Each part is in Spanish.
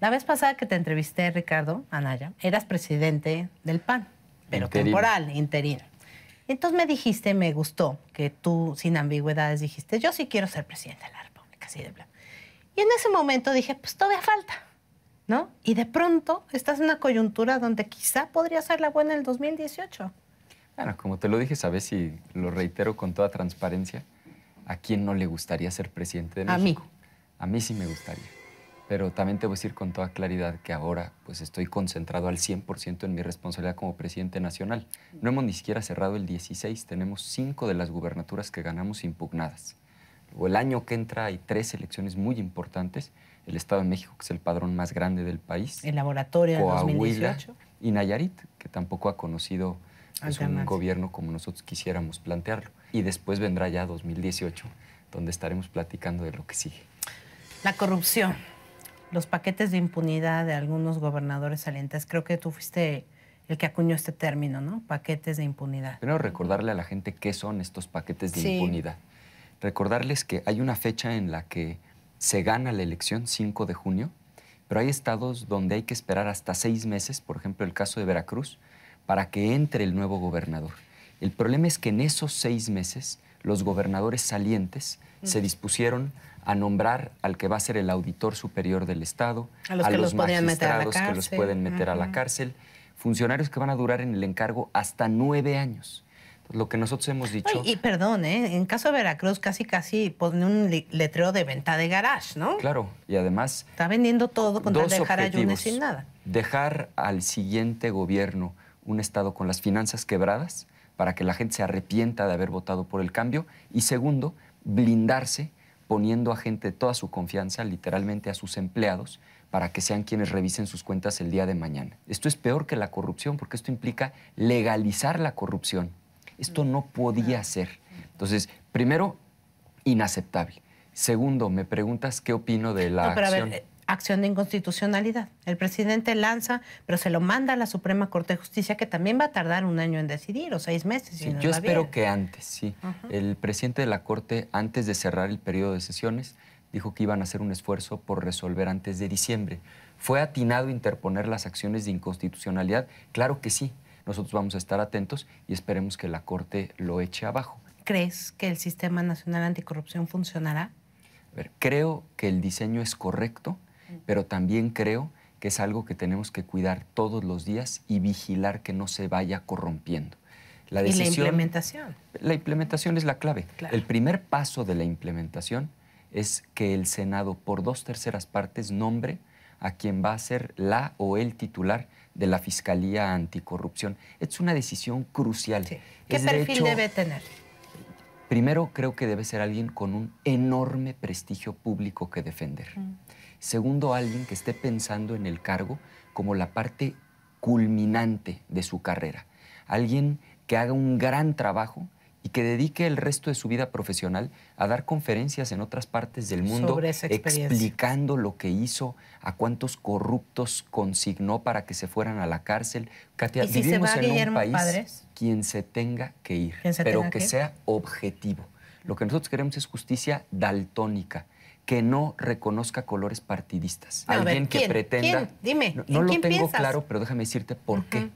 La vez pasada que te entrevisté, Ricardo, Anaya, eras presidente del PAN, pero temporal, interino. Entonces me dijiste, me gustó, que tú sin ambigüedades dijiste, yo sí quiero ser presidente de la República, así de blanco. Y en ese momento dije, pues todavía falta, ¿no? Y de pronto estás en una coyuntura donde quizá podría ser la buena en el 2018. Bueno, como te lo dije, sabes, y lo reitero con toda transparencia, ¿a quién no le gustaría ser presidente de México? A A mí sí me gustaría pero también te voy a decir con toda claridad que ahora pues estoy concentrado al 100% en mi responsabilidad como presidente nacional. No hemos ni siquiera cerrado el 16, tenemos cinco de las gubernaturas que ganamos impugnadas. Luego, el año que entra hay tres elecciones muy importantes, el Estado de México, que es el padrón más grande del país. El laboratorio Coahuila, 2018. Y Nayarit, que tampoco ha conocido pues, un gobierno como nosotros quisiéramos plantearlo. Y después vendrá ya 2018, donde estaremos platicando de lo que sigue. La corrupción los paquetes de impunidad de algunos gobernadores salientes. Creo que tú fuiste el que acuñó este término, ¿no? Paquetes de impunidad. Primero recordarle a la gente qué son estos paquetes de impunidad. Recordarles que hay una fecha en la que se gana la elección, 5 de junio, pero hay estados donde hay que esperar hasta seis meses, por ejemplo el caso de Veracruz, para que entre el nuevo gobernador. El problema es que en esos seis meses los gobernadores salientes se dispusieron a nombrar al que va a ser el auditor superior del Estado, a los, que los magistrados que los pueden meter a la cárcel, funcionarios que van a durar en el encargo hasta nueve años lo que nosotros hemos dicho. y perdón, ¿eh? en caso de Veracruz casi casi pone un letrero de venta de garage, ¿no? Claro, y además... Está vendiendo todo con dejar a sin nada. Dejar al siguiente gobierno un Estado con las finanzas quebradas para que la gente se arrepienta de haber votado por el cambio. Y segundo, blindarse poniendo a gente toda su confianza, literalmente a sus empleados, para que sean quienes revisen sus cuentas el día de mañana. Esto es peor que la corrupción porque esto implica legalizar la corrupción. Esto no podía ser. Entonces, primero, inaceptable. Segundo, me preguntas qué opino de la acción. Eh, acción de inconstitucionalidad. El presidente lanza, pero se lo manda a la Suprema Corte de Justicia, que también va a tardar un año en decidir, o seis meses. yo espero que antes, sí. El presidente de la Corte, antes de cerrar el periodo de sesiones, dijo que iban a hacer un esfuerzo por resolver antes de diciembre. ¿Fue atinado interponer las acciones de inconstitucionalidad? Claro que sí. Nosotros vamos a estar atentos y esperemos que la Corte lo eche abajo. ¿Crees que el Sistema Nacional Anticorrupción funcionará? A ver, creo que el diseño es correcto pero también creo que es algo que tenemos que cuidar todos los días y vigilar que no se vaya corrompiendo. La ¿Y la implementación? La implementación es la clave. El primer paso de la implementación es que el Senado por dos terceras partes nombre a quien va a ser la o el titular de la Fiscalía Anticorrupción. Es una decisión crucial. ¿Qué perfil debe tener? Primero, creo que debe ser alguien con un enorme prestigio público que defender. Segundo, alguien que esté pensando en el cargo como la parte culminante de su carrera. Alguien que haga un gran trabajo y que dedique el resto de su vida profesional a dar conferencias en otras partes del mundo explicando lo que hizo, a cuántos corruptos consignó para que se fueran a la cárcel. Katia, vivimos un país quien se tenga que ir, pero que, sea objetivo. Lo que nosotros queremos es justicia daltónica que no reconozca colores partidistas. Alguien que pretenda. Dime. No, lo tengo claro, pero déjame decirte por qué.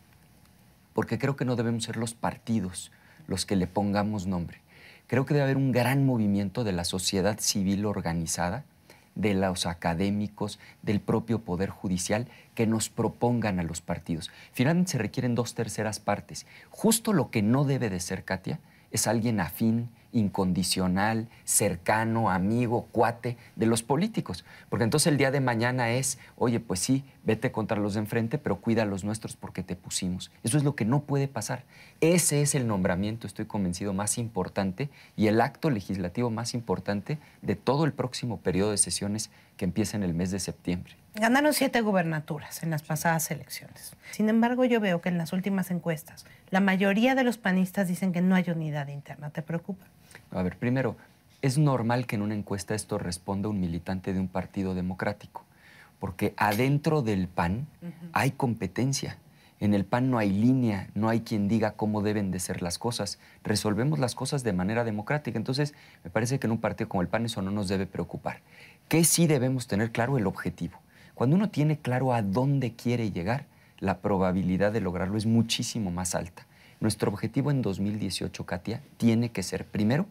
Porque creo que no debemos ser los partidos los que le pongamos nombre. Creo que debe haber un gran movimiento de la sociedad civil organizada, de los académicos, del propio Poder Judicial, que nos propongan a los partidos. Finalmente se requieren dos terceras partes. Justo lo que no debe de ser, Katia, es alguien afín, incondicional, cercano, amigo, cuate de los políticos. Porque entonces el día de mañana es, oye, pues sí, vete contra los de enfrente, pero cuida a los nuestros porque te pusimos. Eso es lo que no puede pasar. Ese es el nombramiento, estoy convencido, más importante y el acto legislativo más importante de todo el próximo periodo de sesiones que empieza en el mes de septiembre. Ganaron siete gubernaturas en las pasadas elecciones. Sin embargo, yo veo que en las últimas encuestas la mayoría de los panistas dicen que no hay unidad interna. ¿Te preocupa? A ver, primero, es normal que en una encuesta esto responda un militante de un partido democrático, porque adentro del PAN hay competencia. En el PAN no hay línea, no hay quien diga cómo deben de ser las cosas. Resolvemos las cosas de manera democrática. Entonces, me parece que en un partido como el PAN eso no nos debe preocupar. Que sí debemos tener claro el objetivo. Cuando uno tiene claro a dónde quiere llegar, la probabilidad de lograrlo es muchísimo más alta. Nuestro objetivo en 2018, Katia, tiene que ser, primero,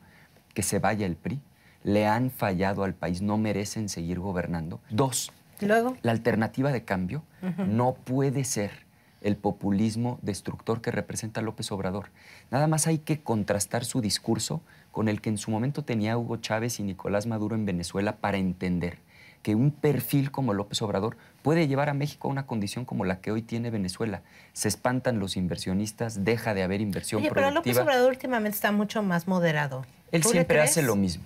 que se vaya el PRI. Le han fallado al país, no merecen seguir gobernando. Dos, la alternativa de cambio no puede ser el populismo destructor que representa López Obrador. Nada más hay que contrastar su discurso con el que en su momento tenía Hugo Chávez y Nicolás Maduro en Venezuela para entender que un perfil como López Obrador puede llevar a México a una condición como la que hoy tiene Venezuela. Se espantan los inversionistas, deja de haber inversión Pero López Obrador últimamente está mucho más moderado. Él siempre hace lo mismo.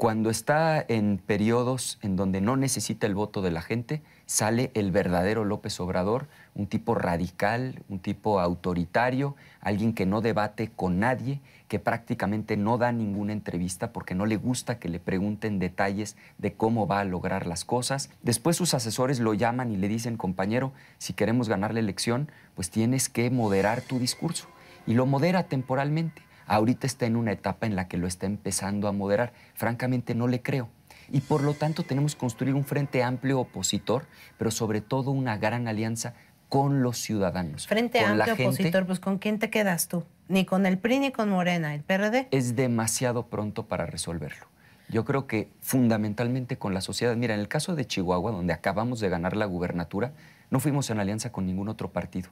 Cuando está en periodos en donde no necesita el voto de la gente, sale el verdadero López Obrador, un tipo radical, un tipo autoritario, alguien que no debate con nadie, que prácticamente no da ninguna entrevista porque no le gusta que le pregunten detalles de cómo va a lograr las cosas. Después sus asesores lo llaman y le dicen, compañero, si queremos ganar la elección, pues tienes que moderar tu discurso. Y lo modera temporalmente ahorita está en una etapa en la que lo está empezando a moderar. Francamente no le creo. Y por lo tanto tenemos que construir un frente amplio opositor, pero sobre todo una gran alianza con los ciudadanos. Frente amplio opositor, pues ¿con quién te quedas tú? Ni con el PRI ni con Morena, el PRD. Es demasiado pronto para resolverlo. Yo creo que fundamentalmente con la sociedad. Mira, en el caso de Chihuahua, donde acabamos de ganar la gubernatura, no fuimos en alianza con ningún otro partido,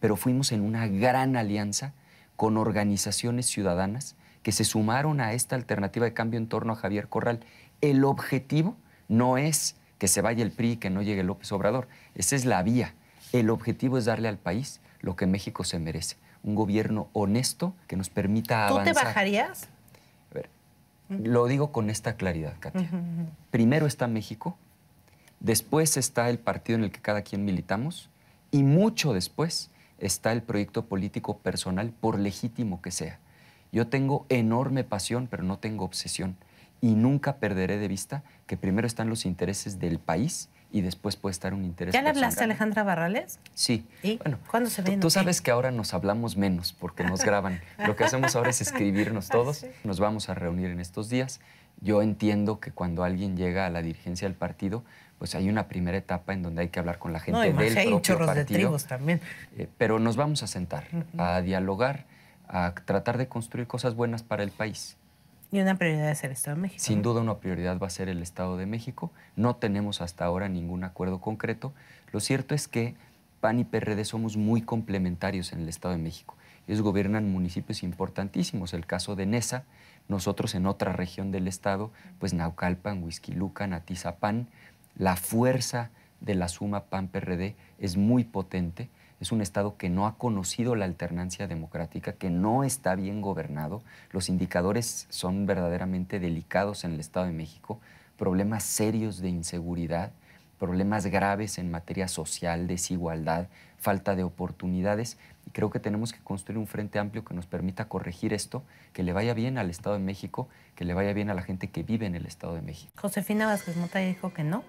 pero fuimos en una gran alianza con organizaciones ciudadanas que se sumaron a esta alternativa de cambio en torno a Javier Corral. El objetivo no es que se vaya el PRI y que no llegue López Obrador. Esa es la vía. El objetivo es darle al país lo que México se merece. Un gobierno honesto que nos permita avanzar. ¿Tú te bajarías? A ver, lo digo con esta claridad, Katia. Primero está México, después está el partido en el que cada quien militamos y mucho después está el proyecto político personal, por legítimo que sea. Yo tengo enorme pasión, pero no tengo obsesión. Y nunca perderé de vista que primero están los intereses del país y después puede estar un interés. ¿Ya le hablaste a Alejandra Barrales? Sí. ¿Y? Bueno, ¿Cuándo se Tú sabes que ahora nos hablamos menos porque nos graban. Lo que hacemos ahora es escribirnos ah, todos. Nos vamos a reunir en estos días. Yo entiendo que cuando alguien llega a la dirigencia del partido, pues hay una primera etapa en donde hay que hablar con la gente no, del hay chorros De también. Eh, pero nos vamos a sentar, a dialogar, a tratar de construir cosas buenas para el país. Y una prioridad es el Estado de México. Sin duda una prioridad va a ser el Estado de México. No tenemos hasta ahora ningún acuerdo concreto. Lo cierto es que PAN y PRD somos muy complementarios en el Estado de México. Ellos gobiernan municipios importantísimos, el caso de Nesa, nosotros en otra región del estado, pues Naucalpan, Huizquiluca, Atizapán, la fuerza de la suma PAN-PRD es muy potente, es un estado que no ha conocido la alternancia democrática, que no está bien gobernado, los indicadores son verdaderamente delicados en el Estado de México, problemas serios de inseguridad, problemas graves en materia social, desigualdad, falta de oportunidades, creo que tenemos que construir un frente amplio que nos permita corregir esto, que le vaya bien al Estado de México, que le vaya bien a la gente que vive en el Estado de México. Josefina Vázquez Mota dijo que no.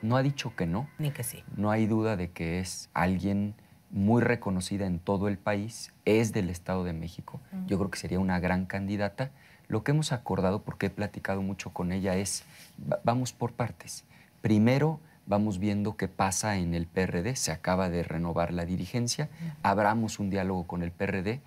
No ha dicho que no. Ni que sí. No hay duda de que es alguien muy reconocida en todo el país, es del Estado de México. Yo creo que sería una gran candidata. Lo que hemos acordado, porque he platicado mucho con ella, es vamos por partes. Primero, vamos viendo qué pasa en el PRD. Se acaba de renovar la dirigencia, abramos un diálogo con el PRD.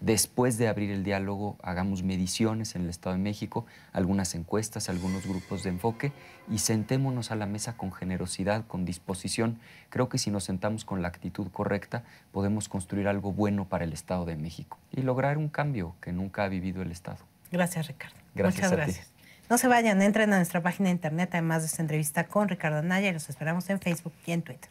Después de abrir el diálogo, hagamos mediciones en el Estado de México, algunas encuestas, algunos grupos de enfoque y sentémonos a la mesa con generosidad, con disposición. Creo que si nos sentamos con la actitud correcta, podemos construir algo bueno para el Estado de México y lograr un cambio que nunca ha vivido el Estado. Gracias, Ricardo. Gracias Muchas gracias. No se vayan, entren a nuestra página de internet, además de esta entrevista con Ricardo Anaya, y los esperamos en Facebook y en Twitter.